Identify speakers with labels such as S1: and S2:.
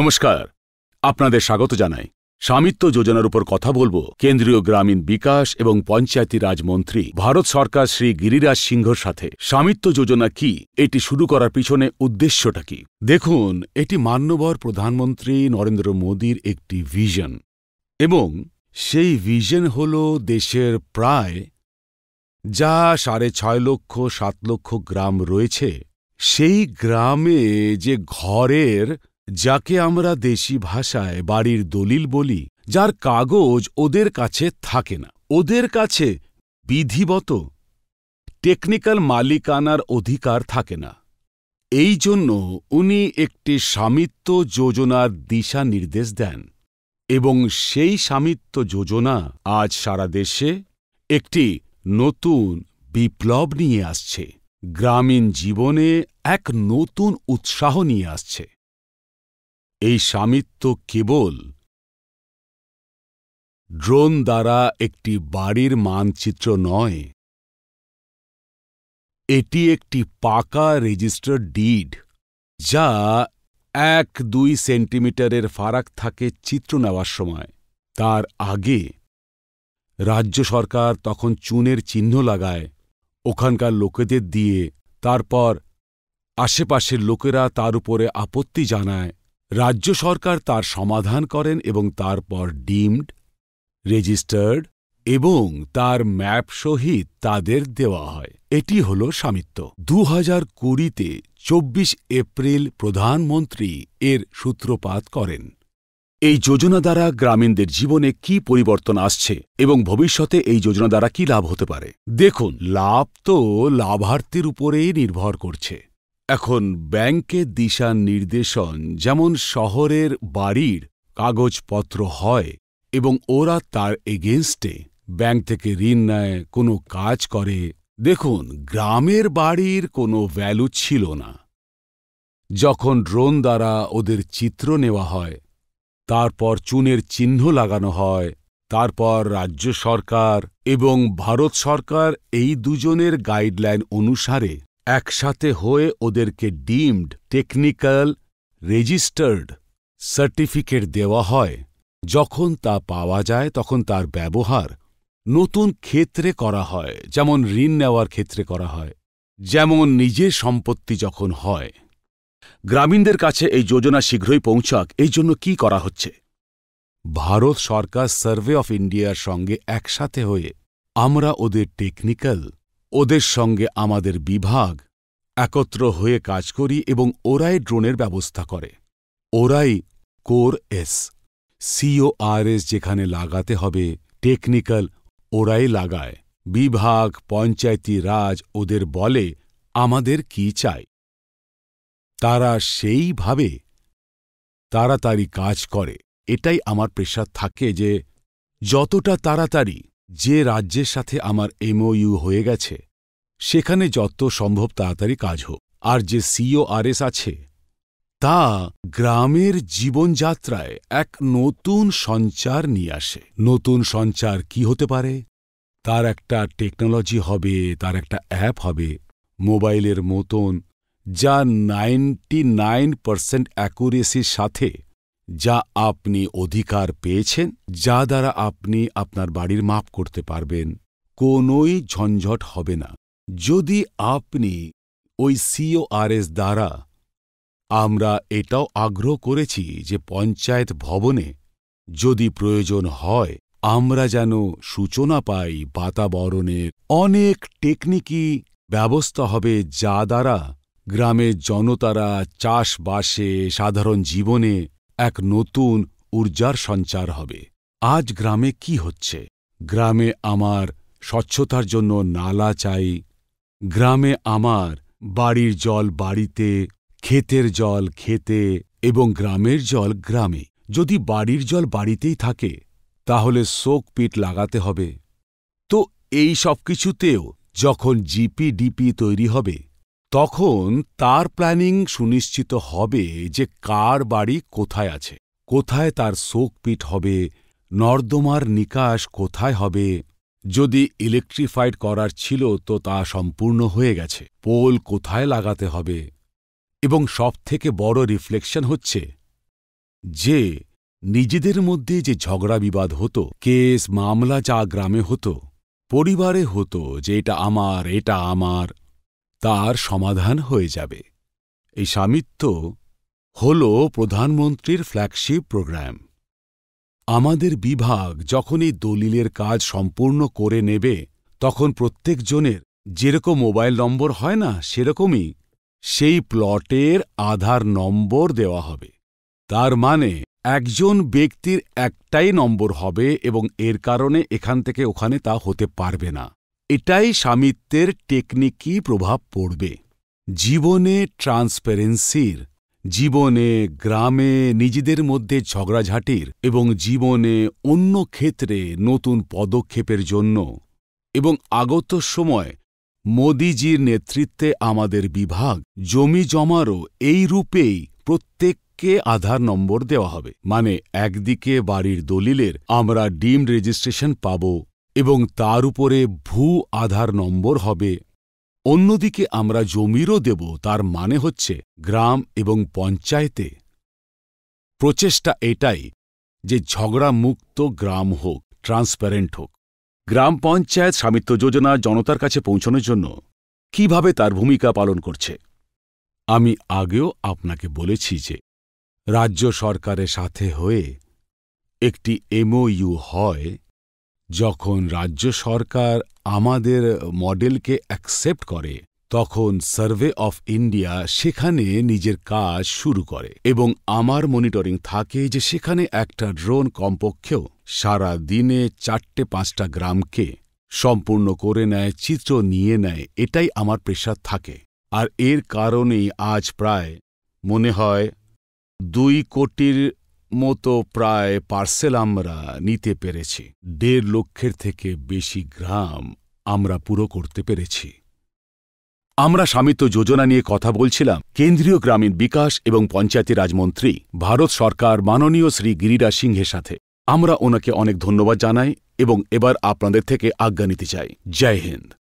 S1: নমস্কার আপনাদের স্বাগত জানাই স্বামিত্ব যোজনার উপর কথা বলবো কেন্দ্রীয় গ্রামীণ বিকাশ এবং পঞ্চায়েতি রাজমন্ত্রী ভারত সরকার শ্রী গিরিরাজ সিংহর সাথে স্বামিত্ব যোজনা কি এটি শুরু করার পিছনে উদ্দেশ্যটা কি দেখুন এটি মান্যবর প্রধানমন্ত্রী নরেন্দ্র মোদীর একটি ভিশন এবং সেই ভিশন হল দেশের প্রায় যা সাড়ে ছয় লক্ষ সাত লক্ষ গ্রাম রয়েছে সেই গ্রামে যে ঘরের যাকে আমরা দেশি ভাষায় বাড়ির দলিল বলি যার কাগজ ওদের কাছে থাকে না ওদের কাছে বিধিবত টেকনিক্যাল মালিকানার অধিকার থাকে না এই জন্য উনি একটি স্বামিত্ব যোজনার দিশা নির্দেশ দেন এবং সেই স্বামিত্ব যোজনা আজ সারা দেশে একটি নতুন বিপ্লব নিয়ে আসছে গ্রামীণ জীবনে এক নতুন উৎসাহ নিয়ে আসছে এই স্বামিত্ব কেবল ড্রোন দ্বারা একটি বাড়ির মানচিত্র নয় এটি একটি পাকা রেজিস্টার ডিড যা এক দুই সেন্টিমিটারের ফারাক থাকে চিত্র নেওয়ার সময় তার আগে রাজ্য সরকার তখন চুনের চিহ্ন লাগায় ওখানকার লোকেদের দিয়ে তারপর আশেপাশের লোকেরা তার উপরে আপত্তি জানায় রাজ্য সরকার তার সমাধান করেন এবং তারপর ডিমড রেজিস্টার্ড এবং তার ম্যাপ সহিত তাদের দেওয়া হয় এটি হল স্বামিত্ব দু হাজার কুড়িতে চব্বিশ এপ্রিল প্রধানমন্ত্রী এর সূত্রপাত করেন এই যোজনা দ্বারা গ্রামীণদের জীবনে কি পরিবর্তন আসছে এবং ভবিষ্যতে এই যোজনা দ্বারা কি লাভ হতে পারে দেখুন লাভ তো লাভার্থীর উপরেই নির্ভর করছে এখন ব্যাংকে দিশা নির্দেশন যেমন শহরের বাড়ির কাগজপত্র হয় এবং ওরা তার এগেনস্টে ব্যাংক থেকে ঋণ নেয় কোনো কাজ করে দেখুন গ্রামের বাড়ির কোনো ভ্যালু ছিল না যখন ড্রোন দ্বারা ওদের চিত্র নেওয়া হয় তারপর চুনের চিহ্ন লাগানো হয় তারপর রাজ্য সরকার এবং ভারত সরকার এই দুজনের গাইডলাইন অনুসারে একসাথে হয়ে ওদেরকে ডিমড টেকনিক্যাল রেজিস্টার্ড সার্টিফিকেট দেওয়া হয় যখন তা পাওয়া যায় তখন তার ব্যবহার নতুন ক্ষেত্রে করা হয় যেমন ঋণ নেওয়ার ক্ষেত্রে করা হয় যেমন নিজের সম্পত্তি যখন হয় গ্রামীণদের কাছে এই যোজনা শীঘ্রই পৌঁছাক এই জন্য কি করা হচ্ছে ভারত সরকার সার্ভে অফ ইন্ডিয়ার সঙ্গে একসাথে হয়ে আমরা ওদের টেকনিক্যাল ওদের সঙ্গে আমাদের বিভাগ একত্র হয়ে কাজ করি এবং ওরাই ড্রোনের ব্যবস্থা করে ওরাই কোর এস সিওআরএস যেখানে লাগাতে হবে টেকনিক্যাল ওরাই লাগায় বিভাগ পঞ্চায়েতি রাজ ওদের বলে আমাদের কি চাই তারা সেইভাবে তাড়াতাড়ি কাজ করে এটাই আমার প্রেশার থাকে যে যতটা তাড়াতাড়ি যে রাজ্যের সাথে আমার এমওইউ হয়ে গেছে সেখানে যত সম্ভব তাড়াতাড়ি কাজ হোক আর যে সিওআরএস আছে তা গ্রামের জীবনযাত্রায় এক নতুন সঞ্চার নিয়ে আসে নতুন সঞ্চার কি হতে পারে তার একটা টেকনোলজি হবে তার একটা অ্যাপ হবে মোবাইলের মতন যা নাইনটি নাইন পার্সেন্ট অ্যাকুরেসির সাথে যা আপনি অধিকার পেয়েছেন যা দ্বারা আপনি আপনার বাড়ির মাপ করতে পারবেন কোনোই ঝঞ্ঝট হবে না যদি আপনি ওই সিওআরএস দ্বারা আমরা এটাও আগ্রহ করেছি যে পঞ্চায়েত ভবনে যদি প্রয়োজন হয় আমরা যেন সূচনা পাই বাতাবরণের অনেক টেকনিকি ব্যবস্থা হবে যা দ্বারা গ্রামের জনতারা চাষবাসে সাধারণ জীবনে এক নতুন ঊর্জার সঞ্চার হবে আজ গ্রামে কি হচ্ছে গ্রামে আমার স্বচ্ছতার জন্য নালা চাই গ্রামে আমার বাড়ির জল বাড়িতে ক্ষেতের জল খেতে এবং গ্রামের জল গ্রামে যদি বাড়ির জল বাড়িতেই থাকে তাহলে শোক পিট লাগাতে হবে তো এই সব কিছুতেও যখন জিপিডিপি তৈরি হবে তখন তার প্ল্যানিং সুনিশ্চিত হবে যে কার বাড়ি কোথায় আছে কোথায় তার শোকপিট হবে নর্দমার নিকাশ কোথায় হবে যদি ইলেকট্রিফাইড করার ছিল তো তা সম্পূর্ণ হয়ে গেছে পোল কোথায় লাগাতে হবে এবং সবথেকে বড় রিফ্লেকশন হচ্ছে যে নিজেদের মধ্যে যে ঝগড়া বিবাদ হতো কেস মামলা যা গ্রামে হতো পরিবারে হতো যে এটা আমার এটা আমার তার সমাধান হয়ে যাবে এই স্বামিত্ব হল প্রধানমন্ত্রীর ফ্ল্যাগশিপ প্রোগ্রাম আমাদের বিভাগ যখন এই দলিলের কাজ সম্পূর্ণ করে নেবে তখন প্রত্যেকজনের যেরকম মোবাইল নম্বর হয় না সেরকমই সেই প্লটের আধার নম্বর দেওয়া হবে তার মানে একজন ব্যক্তির একটাই নম্বর হবে এবং এর কারণে এখান থেকে ওখানে তা হতে পারবে না এটাই স্বামিত্বের টেকনিকই প্রভাব পড়বে জীবনে ট্রান্সপারেন্সির জীবনে গ্রামে নিজেদের মধ্যে ঝগড়াঝাটির এবং জীবনে অন্য ক্ষেত্রে নতুন পদক্ষেপের জন্য এবং আগত সময় মোদিজির নেতৃত্বে আমাদের বিভাগ জমি জমারও এই রূপেই প্রত্যেককে আধার নম্বর দেওয়া হবে মানে একদিকে বাড়ির দলিলের আমরা ডিম রেজিস্ট্রেশন পাব এবং তার উপরে ভূ আধার নম্বর হবে অন্যদিকে আমরা জমিরও দেব তার মানে হচ্ছে গ্রাম এবং পঞ্চায়েতে প্রচেষ্টা এটাই যে ঝগড়া মুক্ত গ্রাম হোক ট্রান্সপ্যারেন্ট হোক গ্রাম পঞ্চায়েত স্বামিত্ব যোজনা জনতার কাছে পৌঁছনোর জন্য কিভাবে তার ভূমিকা পালন করছে আমি আগেও আপনাকে বলেছি যে রাজ্য সরকারের সাথে হয়ে একটি এমওইউ হয় যখন রাজ্য সরকার আমাদের মডেলকে অ্যাকসেপ্ট করে তখন সার্ভে অফ ইন্ডিয়া সেখানে নিজের কাজ শুরু করে এবং আমার মনিটরিং থাকে যে সেখানে একটা ড্রোন কমপক্ষেও সারা দিনে চারটে পাঁচটা গ্রামকে সম্পূর্ণ করে নেয় চিত্র নিয়ে নেয় এটাই আমার প্রেশার থাকে আর এর কারণেই আজ প্রায় মনে হয় দুই কোটির মতো প্রায় পার্সেল আমরা নিতে পেরেছি দেড় লক্ষের থেকে বেশি গ্রাম আমরা পুরো করতে পেরেছি আমরা স্বামিত্ব যোজনা নিয়ে কথা বলছিলাম কেন্দ্রীয় গ্রামীণ বিকাশ এবং পঞ্চায়েতি রাজমন্ত্রী ভারত সরকার মাননীয় শ্রী গিরিরাজ সিংহের সাথে আমরা ওনাকে অনেক ধন্যবাদ জানাই এবং এবার আপনাদের থেকে আজ্ঞা নিতে চাই জয় হিন্দ